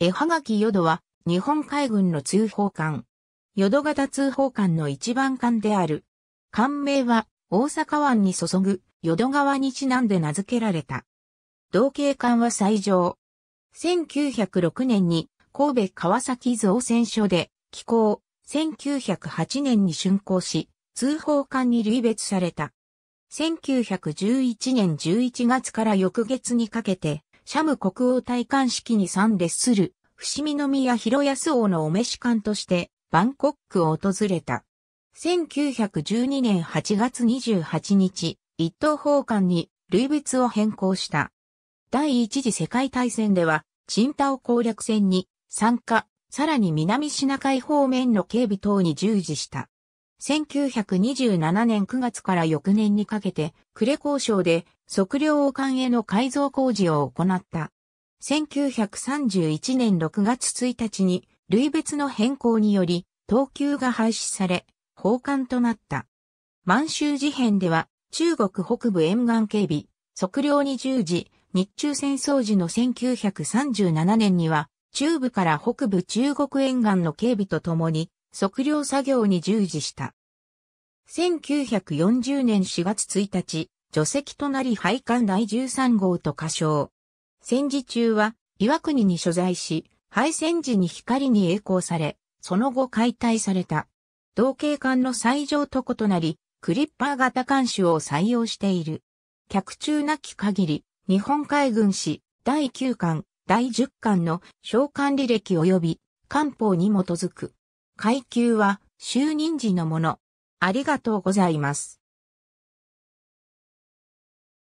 絵はがき淀は、日本海軍の通報艦。淀型通報艦の一番艦である。艦名は、大阪湾に注ぐ、淀川にちなんで名付けられた。同型艦は最上。1906年に、神戸川崎造船所で、寄港。1908年に竣工し、通報艦に類別された。1911年11月から翌月にかけて、シャム国王戴冠式に参列する、伏見宮広安王のお召し官として、バンコックを訪れた。1912年8月28日、一等奉還に類別を変更した。第一次世界大戦では、チンタオ攻略戦に参加、さらに南シナ海方面の警備等に従事した。1927年9月から翌年にかけて、呉交渉で測量王冠への改造工事を行った。1931年6月1日に、類別の変更により、等級が廃止され、奉還となった。満州事変では、中国北部沿岸警備、測量に従事、日中戦争時の1937年には、中部から北部中国沿岸の警備とともに、測量作業に従事した。1940年4月1日、除籍となり配管第13号と仮称。戦時中は岩国に所在し、敗戦時に光に栄光され、その後解体された。同型艦の最上と異なり、クリッパー型艦種を採用している。客中なき限り、日本海軍史第9艦、第10艦の召喚履歴及び官報に基づく。階級は就任時のもの。ありがとうございます。